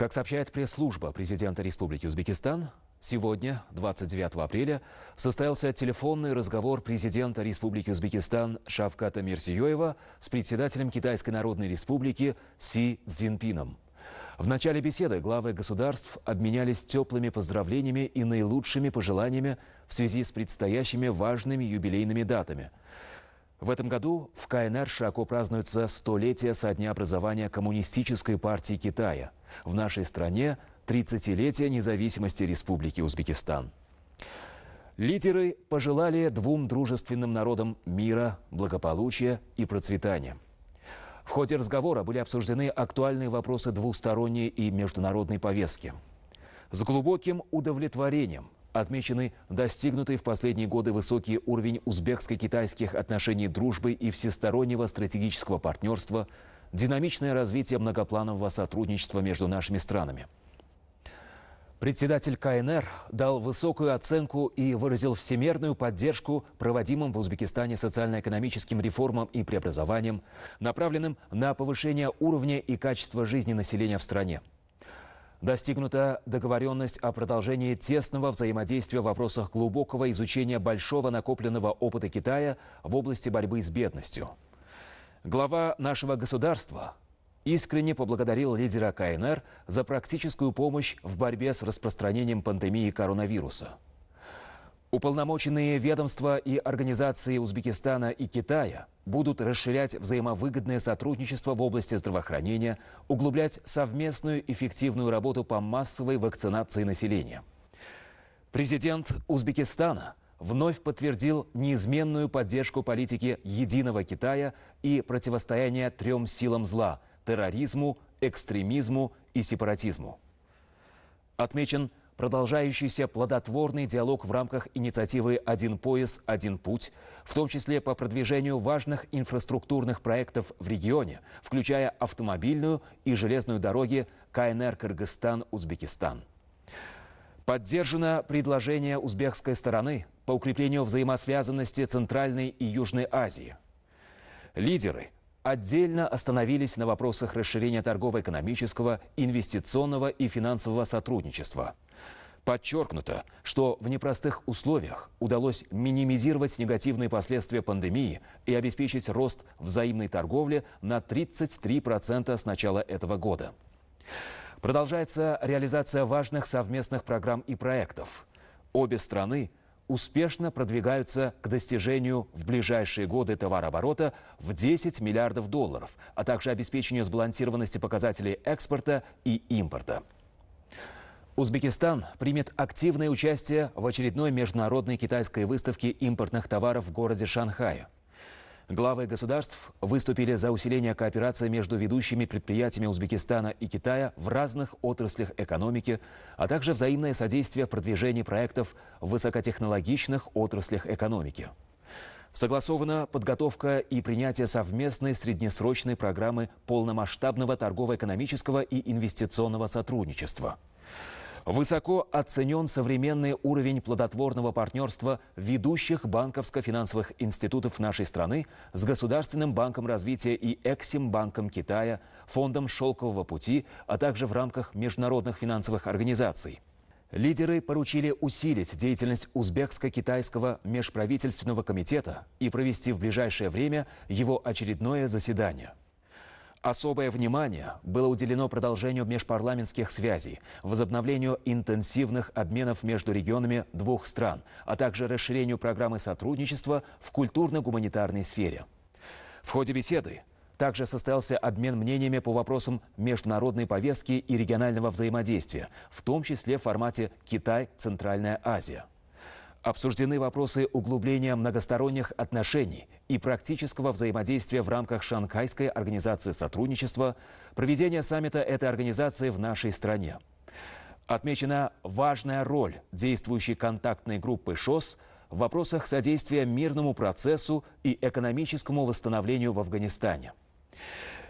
Как сообщает пресс-служба президента Республики Узбекистан, сегодня, 29 апреля, состоялся телефонный разговор президента Республики Узбекистан Шавката Мирсиёева с председателем Китайской Народной Республики Си Цзиньпином. В начале беседы главы государств обменялись теплыми поздравлениями и наилучшими пожеланиями в связи с предстоящими важными юбилейными датами – в этом году в КНР широко празднуется столетие со дня образования Коммунистической партии Китая. В нашей стране 30-летие независимости Республики Узбекистан. Лидеры пожелали двум дружественным народам мира, благополучия и процветания. В ходе разговора были обсуждены актуальные вопросы двусторонней и международной повестки. С глубоким удовлетворением – Отмечены достигнутый в последние годы высокий уровень узбекско-китайских отношений дружбы и всестороннего стратегического партнерства, динамичное развитие многопланового сотрудничества между нашими странами. Председатель КНР дал высокую оценку и выразил всемерную поддержку проводимым в Узбекистане социально-экономическим реформам и преобразованиям, направленным на повышение уровня и качества жизни населения в стране. Достигнута договоренность о продолжении тесного взаимодействия в вопросах глубокого изучения большого накопленного опыта Китая в области борьбы с бедностью. Глава нашего государства искренне поблагодарил лидера КНР за практическую помощь в борьбе с распространением пандемии коронавируса. Уполномоченные ведомства и организации Узбекистана и Китая будут расширять взаимовыгодное сотрудничество в области здравоохранения, углублять совместную эффективную работу по массовой вакцинации населения. Президент Узбекистана вновь подтвердил неизменную поддержку политики «Единого Китая» и противостояния трем силам зла – терроризму, экстремизму и сепаратизму. Отмечен – продолжающийся плодотворный диалог в рамках инициативы «Один пояс, один путь», в том числе по продвижению важных инфраструктурных проектов в регионе, включая автомобильную и железную дороги КНР Кыргызстан-Узбекистан. Поддержано предложение узбекской стороны по укреплению взаимосвязанности Центральной и Южной Азии. Лидеры – отдельно остановились на вопросах расширения торгово-экономического, инвестиционного и финансового сотрудничества. Подчеркнуто, что в непростых условиях удалось минимизировать негативные последствия пандемии и обеспечить рост взаимной торговли на 33% с начала этого года. Продолжается реализация важных совместных программ и проектов. Обе страны успешно продвигаются к достижению в ближайшие годы товарооборота в 10 миллиардов долларов, а также обеспечению сбалансированности показателей экспорта и импорта. Узбекистан примет активное участие в очередной международной китайской выставке импортных товаров в городе Шанхае. Главы государств выступили за усиление кооперации между ведущими предприятиями Узбекистана и Китая в разных отраслях экономики, а также взаимное содействие в продвижении проектов в высокотехнологичных отраслях экономики. Согласована подготовка и принятие совместной среднесрочной программы полномасштабного торгово-экономического и инвестиционного сотрудничества. Высоко оценен современный уровень плодотворного партнерства ведущих банковско-финансовых институтов нашей страны с Государственным банком развития и Эксимбанком Китая, Фондом Шелкового пути, а также в рамках международных финансовых организаций. Лидеры поручили усилить деятельность Узбекско-Китайского межправительственного комитета и провести в ближайшее время его очередное заседание. Особое внимание было уделено продолжению межпарламентских связей, возобновлению интенсивных обменов между регионами двух стран, а также расширению программы сотрудничества в культурно-гуманитарной сфере. В ходе беседы также состоялся обмен мнениями по вопросам международной повестки и регионального взаимодействия, в том числе в формате «Китай-Центральная Азия». Обсуждены вопросы углубления многосторонних отношений и практического взаимодействия в рамках Шанхайской организации сотрудничества, проведения саммита этой организации в нашей стране. Отмечена важная роль действующей контактной группы ШОС в вопросах содействия мирному процессу и экономическому восстановлению в Афганистане.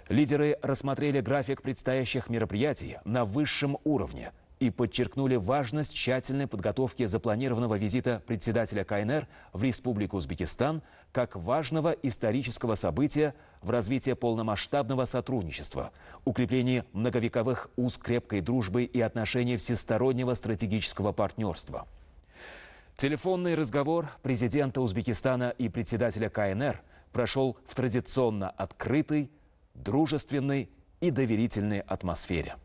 Лидеры рассмотрели график предстоящих мероприятий на высшем уровне и подчеркнули важность тщательной подготовки запланированного визита председателя КНР в Республику Узбекистан как важного исторического события в развитии полномасштабного сотрудничества, укреплении многовековых уз крепкой дружбы и отношений всестороннего стратегического партнерства. Телефонный разговор президента Узбекистана и председателя КНР прошел в традиционно открытой, дружественной и доверительной атмосфере.